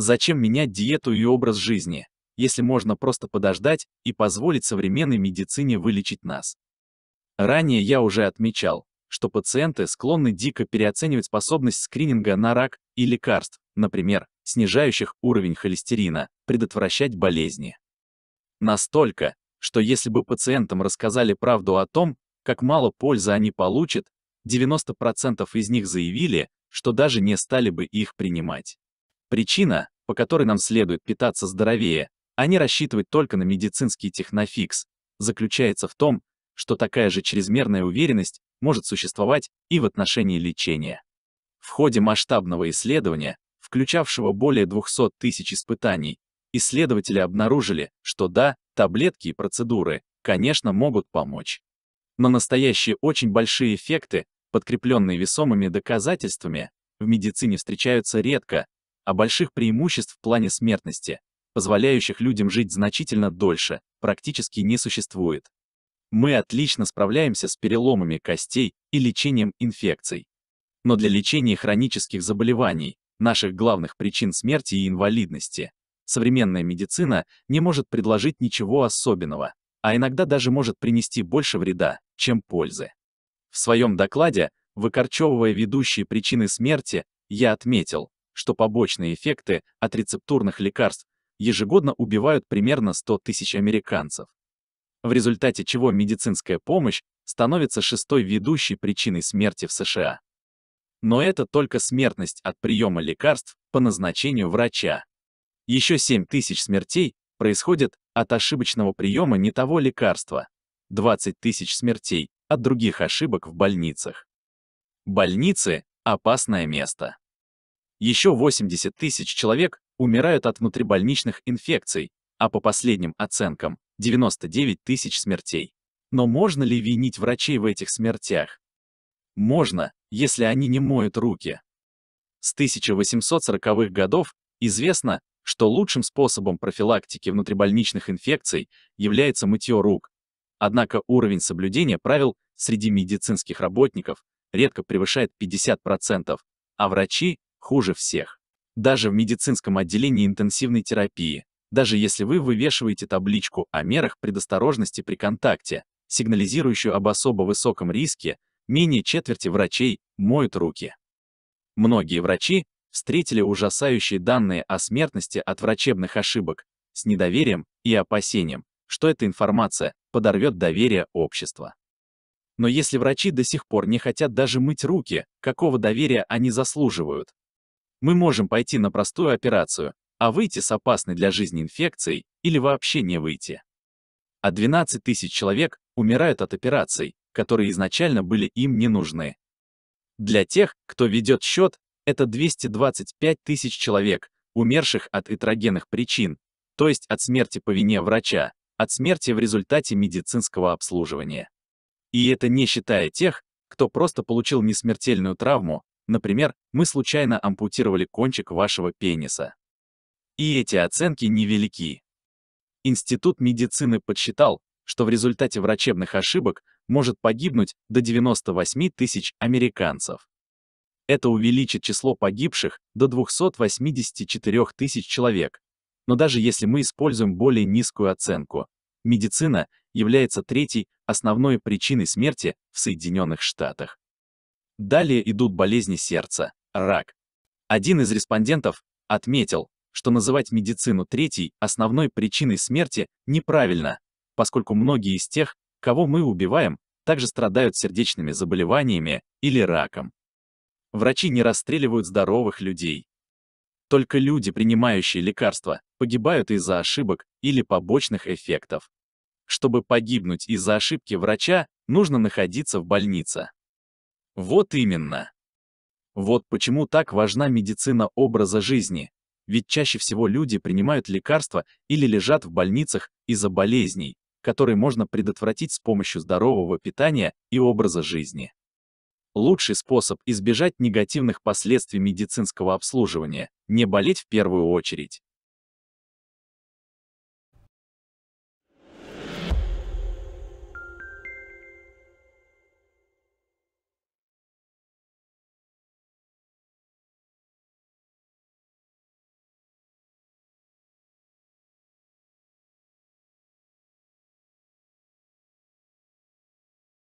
Зачем менять диету и образ жизни, если можно просто подождать и позволить современной медицине вылечить нас? Ранее я уже отмечал, что пациенты склонны дико переоценивать способность скрининга на рак и лекарств, например, снижающих уровень холестерина, предотвращать болезни. Настолько, что если бы пациентам рассказали правду о том, как мало пользы они получат, 90% из них заявили, что даже не стали бы их принимать. Причина, по которой нам следует питаться здоровее, а не рассчитывать только на медицинский технофикс, заключается в том, что такая же чрезмерная уверенность может существовать и в отношении лечения. В ходе масштабного исследования, включавшего более 200 тысяч испытаний, исследователи обнаружили, что да, таблетки и процедуры, конечно, могут помочь. Но настоящие очень большие эффекты, подкрепленные весомыми доказательствами, в медицине встречаются редко, а больших преимуществ в плане смертности, позволяющих людям жить значительно дольше, практически не существует. Мы отлично справляемся с переломами костей и лечением инфекций. Но для лечения хронических заболеваний, наших главных причин смерти и инвалидности, современная медицина не может предложить ничего особенного, а иногда даже может принести больше вреда, чем пользы. В своем докладе, выкорчевывая ведущие причины смерти, я отметил, что побочные эффекты от рецептурных лекарств ежегодно убивают примерно 100 тысяч американцев, в результате чего медицинская помощь становится шестой ведущей причиной смерти в США. Но это только смертность от приема лекарств по назначению врача. Еще 7 тысяч смертей происходит от ошибочного приема не того лекарства, 20 тысяч смертей от других ошибок в больницах. Больницы – опасное место. Еще 80 тысяч человек умирают от внутрибольничных инфекций, а по последним оценкам 99 тысяч смертей. Но можно ли винить врачей в этих смертях? Можно, если они не моют руки. С 1840-х годов известно, что лучшим способом профилактики внутрибольничных инфекций является мытье рук. Однако уровень соблюдения правил среди медицинских работников редко превышает 50%, а врачи хуже всех. Даже в медицинском отделении интенсивной терапии, даже если вы вывешиваете табличку о мерах предосторожности при контакте, сигнализирующую об особо высоком риске, менее четверти врачей моют руки. Многие врачи встретили ужасающие данные о смертности от врачебных ошибок с недоверием и опасением, что эта информация подорвет доверие общества. Но если врачи до сих пор не хотят даже мыть руки, какого доверия они заслуживают? Мы можем пойти на простую операцию, а выйти с опасной для жизни инфекцией или вообще не выйти. А 12 тысяч человек умирают от операций, которые изначально были им не нужны. Для тех, кто ведет счет, это 225 тысяч человек, умерших от итрогенных причин, то есть от смерти по вине врача, от смерти в результате медицинского обслуживания. И это не считая тех, кто просто получил несмертельную травму, Например, мы случайно ампутировали кончик вашего пениса. И эти оценки невелики. Институт медицины подсчитал, что в результате врачебных ошибок может погибнуть до 98 тысяч американцев. Это увеличит число погибших до 284 тысяч человек. Но даже если мы используем более низкую оценку, медицина является третьей основной причиной смерти в Соединенных Штатах. Далее идут болезни сердца, рак. Один из респондентов отметил, что называть медицину третьей основной причиной смерти неправильно, поскольку многие из тех, кого мы убиваем, также страдают сердечными заболеваниями или раком. Врачи не расстреливают здоровых людей. Только люди, принимающие лекарства, погибают из-за ошибок или побочных эффектов. Чтобы погибнуть из-за ошибки врача, нужно находиться в больнице. Вот именно. Вот почему так важна медицина образа жизни, ведь чаще всего люди принимают лекарства или лежат в больницах из-за болезней, которые можно предотвратить с помощью здорового питания и образа жизни. Лучший способ избежать негативных последствий медицинского обслуживания – не болеть в первую очередь.